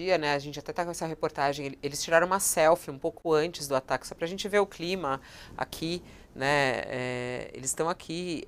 dia, né? A gente até tá com essa reportagem. Eles tiraram uma selfie um pouco antes do ataque, só para a gente ver o clima aqui, né? É, eles estão aqui,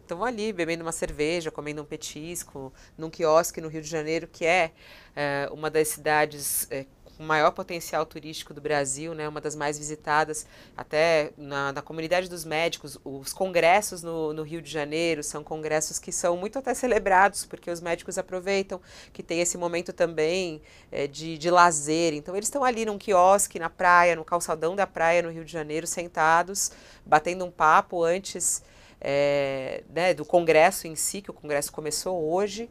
estão é, ali bebendo uma cerveja, comendo um petisco, num quiosque no Rio de Janeiro, que é, é uma das cidades é, o maior potencial turístico do Brasil, né, uma das mais visitadas, até na, na comunidade dos médicos, os congressos no, no, Rio de Janeiro são congressos que são muito até celebrados, porque os médicos aproveitam que tem esse momento também é, de, de lazer. Então eles estão ali num quiosque, na praia, no calçadão da praia no Rio de Janeiro, sentados, batendo um papo antes é, né, do congresso em si, que o congresso começou hoje,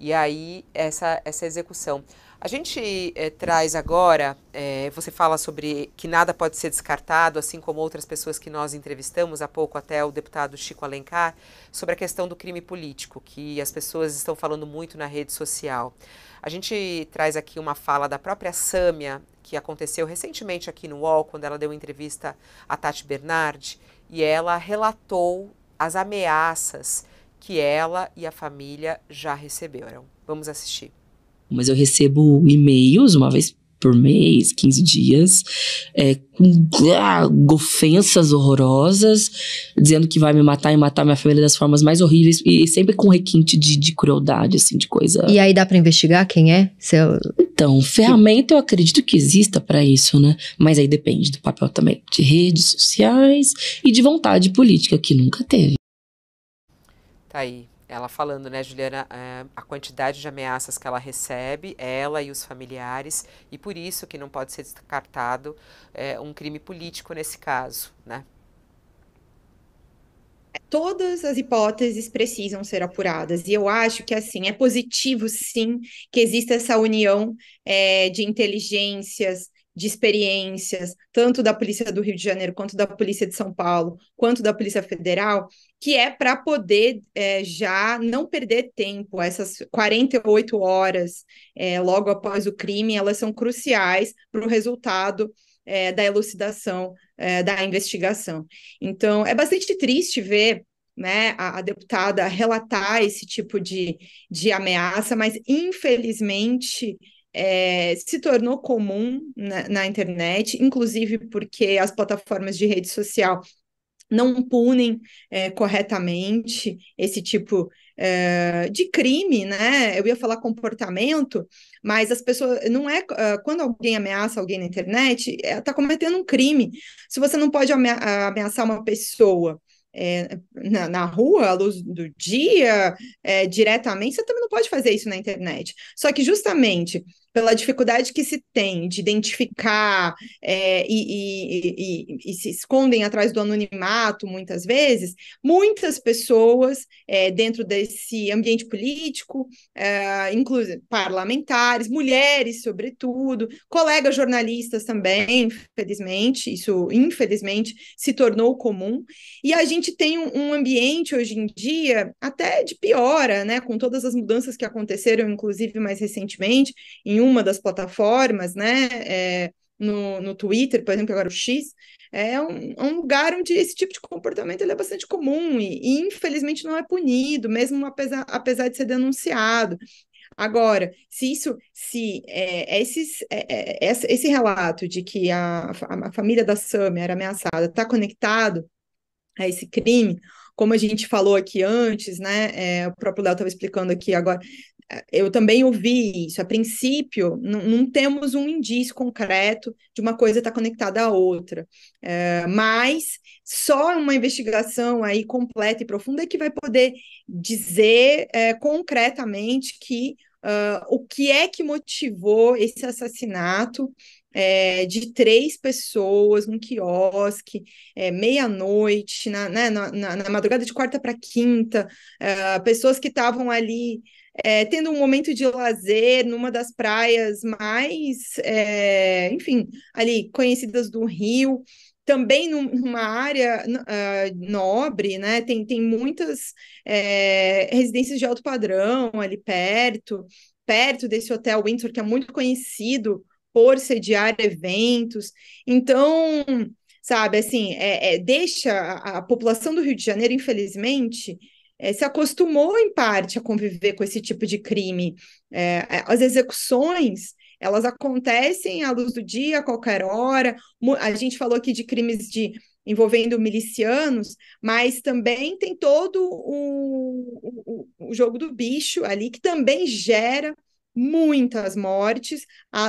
e aí essa, essa execução. A gente é, traz agora, é, você fala sobre que nada pode ser descartado, assim como outras pessoas que nós entrevistamos há pouco, até o deputado Chico Alencar, sobre a questão do crime político, que as pessoas estão falando muito na rede social. A gente traz aqui uma fala da própria Sâmia, que aconteceu recentemente aqui no UOL, quando ela deu entrevista a Tati Bernardi, e ela relatou as ameaças que ela e a família já receberam. Vamos assistir mas eu recebo e-mails uma vez por mês, 15 dias, é, com ah, ofensas horrorosas, dizendo que vai me matar e matar minha família das formas mais horríveis, e, sempre com requinte de, de, crueldade, assim, de coisa. E aí dá para investigar quem é? Então, ferramenta eu acredito que exista para isso, né? Mas aí depende do papel também de redes sociais e de vontade política, que nunca teve. Tá aí, ela falando, né, Juliana, eh, a quantidade de ameaças que ela recebe, ela e os familiares, e por isso que não pode ser descartado é, um crime político nesse caso, né? Todas as hipóteses precisam ser apuradas, e eu acho que assim é positivo sim que exista essa união é, de inteligências, de experiências, tanto da Polícia do Rio de Janeiro, quanto da Polícia de São Paulo, quanto da Polícia Federal, que é para poder é, já não perder tempo. Essas 48 horas é, logo após o crime, elas são cruciais para o resultado é, da elucidação é, da investigação. Então, é bastante triste ver né, a, a, deputada relatar esse tipo de, de ameaça, mas infelizmente é, se tornou comum na, na internet, inclusive porque as plataformas de rede social não punem é, corretamente esse tipo é, de crime, né? Eu ia falar comportamento, mas as pessoas não é ah, quando alguém ameaça alguém na internet, está cometendo um crime. Se você não pode ameaçar uma pessoa é, na, na, rua, à luz do dia, é, diretamente, você também não pode fazer isso na internet. Só que justamente pela dificuldade que se tem de identificar é, e, e, e, e, se escondem atrás do anonimato, muitas vezes, muitas pessoas é, dentro desse ambiente político, é, inclusive parlamentares, mulheres, sobretudo, colegas jornalistas também, infelizmente, isso infelizmente se tornou comum, e a gente tem um, um ambiente hoje em dia até de piora, né, com todas as mudanças que aconteceram, inclusive mais recentemente, em em uma das plataformas, né? É, no, no Twitter, por exemplo, agora o X, é um, é um, lugar onde esse tipo de comportamento é bastante comum e, e, infelizmente não é punido, mesmo apesar, apesar de ser denunciado. Agora, se isso, se é, esses, é, é, esse relato de que a, a família da Sam era ameaçada está conectado a esse crime, como a gente falou aqui antes, né? É, o próprio Léo estava explicando aqui agora, eu também ouvi isso. A princípio, não temos um indício concreto de uma coisa estar tá conectada à outra. É, mas só uma investigação aí completa e profunda é que vai poder dizer é, concretamente que uh, o que é que motivou esse assassinato é, de três pessoas num quiosque, é, meia-noite, na, né, na, na, madrugada de quarta para quinta, é, pessoas que estavam ali é, tendo um momento de lazer numa das praias mais, é, enfim, ali conhecidas do Rio. Também num, numa área uh, nobre, né? Tem, tem muitas é, residências de alto padrão ali perto, perto desse hotel Windsor, que é muito conhecido por sediar eventos. Então, sabe, assim, é, é, deixa a, a, população do Rio de Janeiro, infelizmente, é, se acostumou em parte a conviver com esse tipo de crime. É, é, as execuções elas acontecem à luz do dia, a qualquer hora. A gente falou aqui de crimes de envolvendo milicianos, mas também tem todo o, o, o jogo do bicho ali que também gera muitas mortes,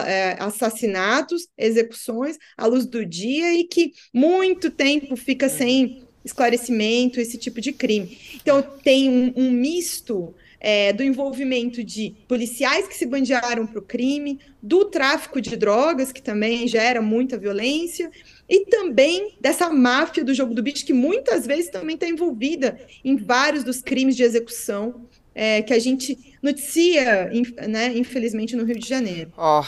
é, assassinatos, execuções à luz do dia e que muito tempo fica sem esclarecimento esse tipo de crime. Então, tem um, um misto é, do envolvimento de policiais que se bandearam para o crime, do tráfico de drogas, que também gera muita violência, e também dessa máfia do jogo do bicho, que muitas vezes também está envolvida em vários dos crimes de execução é, que a gente noticia, né, infelizmente, no Rio de Janeiro. Oh,